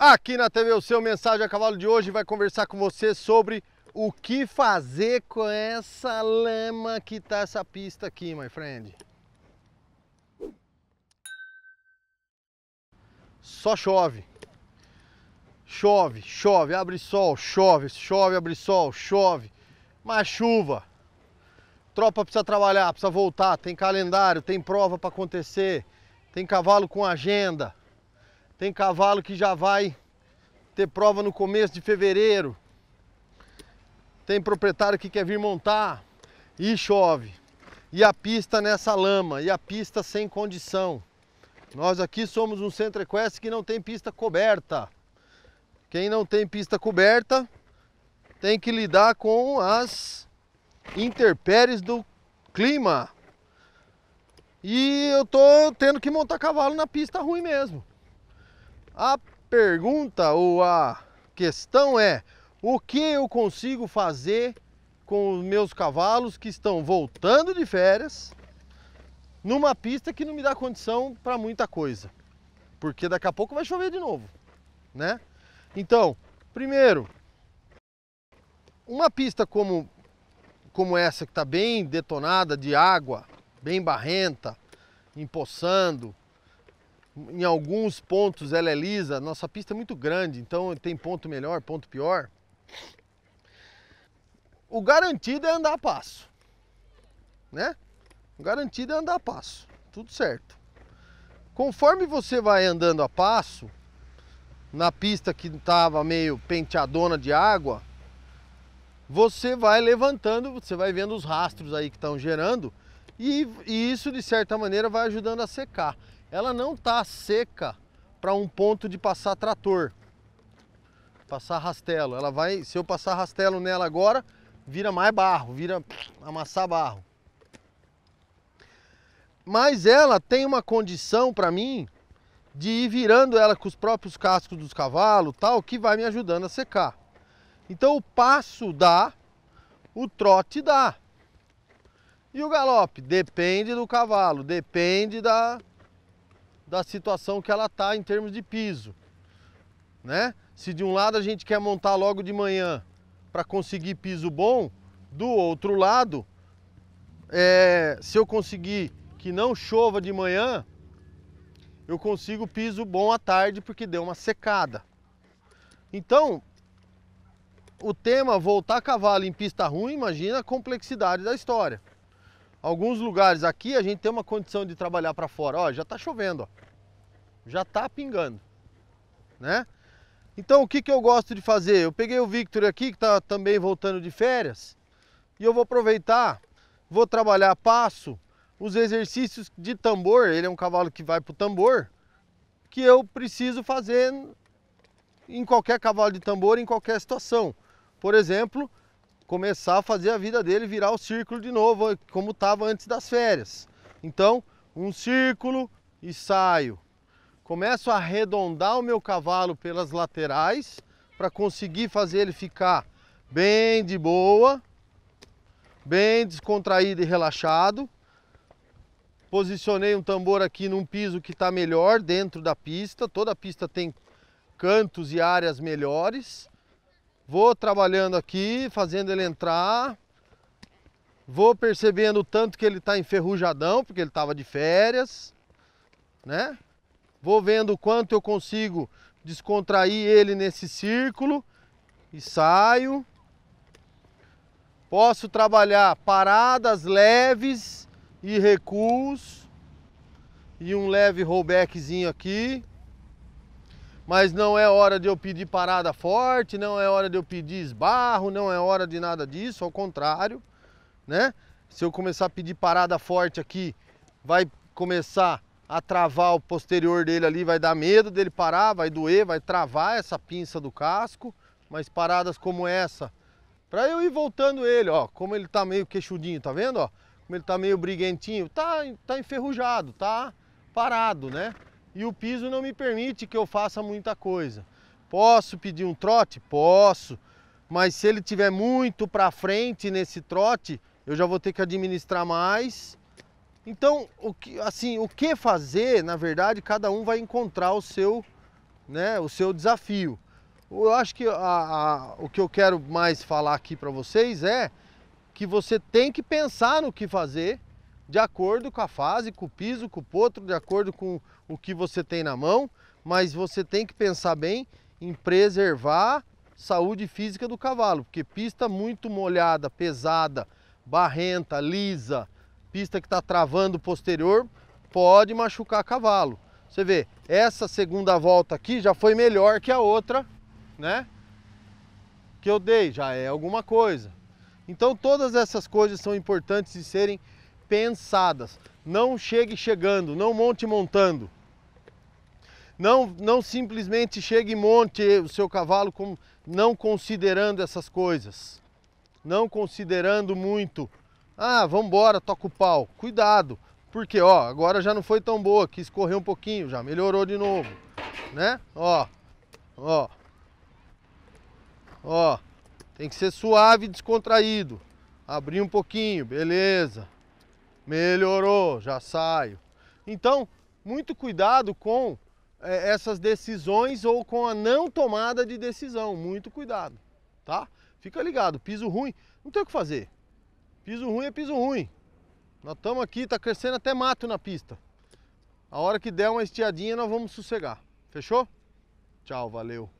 Aqui na TV O Seu Mensagem a Cavalo de hoje vai conversar com você sobre o que fazer com essa lama que tá essa pista aqui, my friend. Só chove. Chove, chove, abre sol, chove, chove, abre sol, chove. Mas chuva. Tropa precisa trabalhar, precisa voltar, tem calendário, tem prova para acontecer, tem cavalo com agenda. Tem cavalo que já vai ter prova no começo de fevereiro. Tem proprietário que quer vir montar e chove. E a pista nessa lama, e a pista sem condição. Nós aqui somos um centro equestre que não tem pista coberta. Quem não tem pista coberta tem que lidar com as intempéries do clima. E eu tô tendo que montar cavalo na pista ruim mesmo. A pergunta ou a questão é: o que eu consigo fazer com os meus cavalos que estão voltando de férias numa pista que não me dá condição para muita coisa? Porque daqui a pouco vai chover de novo, né? Então, primeiro, uma pista como como essa que está bem detonada de água, bem barrenta, empoçando, em alguns pontos ela é lisa, nossa pista é muito grande, então tem ponto melhor, ponto pior. O garantido é andar a passo, né? O garantido é andar a passo, tudo certo. Conforme você vai andando a passo, na pista que estava meio penteadona de água, você vai levantando, você vai vendo os rastros aí que estão gerando, e, e isso de certa maneira vai ajudando a secar ela não tá seca para um ponto de passar trator, passar rastelo. Ela vai, se eu passar rastelo nela agora, vira mais barro, vira amassar barro. Mas ela tem uma condição para mim de ir virando ela com os próprios cascos dos cavalos, tal, que vai me ajudando a secar. Então o passo dá, o trote dá. E o galope depende do cavalo, depende da da situação que ela está em termos de piso. Né? Se de um lado a gente quer montar logo de manhã para conseguir piso bom, do outro lado, é, se eu conseguir que não chova de manhã, eu consigo piso bom à tarde porque deu uma secada. Então, o tema voltar cavalo em pista ruim, imagina a complexidade da história. Alguns lugares aqui a gente tem uma condição de trabalhar para fora. Ó, já está chovendo, ó. já está pingando, né? Então o que, que eu gosto de fazer? Eu peguei o Victor aqui que está também voltando de férias e eu vou aproveitar, vou trabalhar passo, os exercícios de tambor. Ele é um cavalo que vai para o tambor que eu preciso fazer em qualquer cavalo de tambor, em qualquer situação. Por exemplo, começar a fazer a vida dele virar o círculo de novo, como estava antes das férias. Então, um círculo e saio. Começo a arredondar o meu cavalo pelas laterais para conseguir fazer ele ficar bem de boa, bem descontraído e relaxado. Posicionei um tambor aqui num piso que está melhor dentro da pista. Toda a pista tem cantos e áreas melhores. Vou trabalhando aqui, fazendo ele entrar. Vou percebendo o tanto que ele está enferrujadão, porque ele estava de férias, né? Vou vendo o quanto eu consigo descontrair ele nesse círculo e saio. Posso trabalhar paradas leves e recuos e um leve rollbackzinho aqui mas não é hora de eu pedir parada forte, não é hora de eu pedir esbarro, não é hora de nada disso, ao contrário, né? Se eu começar a pedir parada forte aqui, vai começar a travar o posterior dele ali, vai dar medo dele parar, vai doer, vai travar essa pinça do casco, mas paradas como essa, para eu ir voltando ele, ó, como ele tá meio queixudinho, tá vendo, ó? Como ele tá meio briguentinho, tá, tá enferrujado, tá parado, né? e o piso não me permite que eu faça muita coisa. Posso pedir um trote? Posso, mas se ele tiver muito para frente nesse trote, eu já vou ter que administrar mais. Então, o que, assim, o que fazer, na verdade, cada um vai encontrar o seu, né, o seu desafio. Eu acho que a, a, o que eu quero mais falar aqui para vocês é que você tem que pensar no que fazer de acordo com a fase, com o piso, com o potro, de acordo com o que você tem na mão, mas você tem que pensar bem em preservar saúde física do cavalo, porque pista muito molhada, pesada, barrenta, lisa, pista que está travando o posterior, pode machucar cavalo. Você vê, essa segunda volta aqui já foi melhor que a outra, né? Que eu dei, já é alguma coisa. Então todas essas coisas são importantes de serem pensadas. Não chegue chegando, não monte montando. Não, não simplesmente chegue e monte o seu cavalo com, não considerando essas coisas. Não considerando muito. Ah, embora, toca o pau. Cuidado, porque ó, agora já não foi tão boa, que escorreu um pouquinho, já melhorou de novo. Né? Ó, ó. Ó, tem que ser suave e descontraído. Abrir um pouquinho, beleza melhorou, já saio. Então, muito cuidado com é, essas decisões ou com a não tomada de decisão, muito cuidado, tá? Fica ligado, piso ruim, não tem o que fazer. Piso ruim é piso ruim. Nós estamos aqui, está crescendo até mato na pista. A hora que der uma estiadinha, nós vamos sossegar. Fechou? Tchau, valeu.